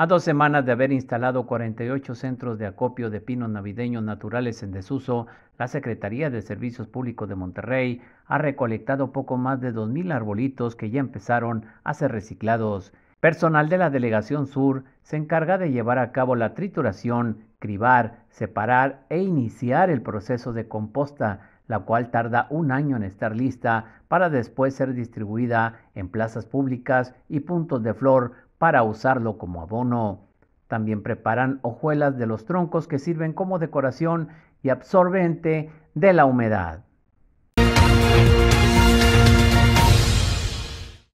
A dos semanas de haber instalado 48 centros de acopio de pinos navideños naturales en desuso, la Secretaría de Servicios Públicos de Monterrey ha recolectado poco más de 2.000 arbolitos que ya empezaron a ser reciclados. Personal de la Delegación Sur se encarga de llevar a cabo la trituración, cribar, separar e iniciar el proceso de composta, la cual tarda un año en estar lista para después ser distribuida en plazas públicas y puntos de flor para usarlo como abono. También preparan hojuelas de los troncos que sirven como decoración y absorbente de la humedad.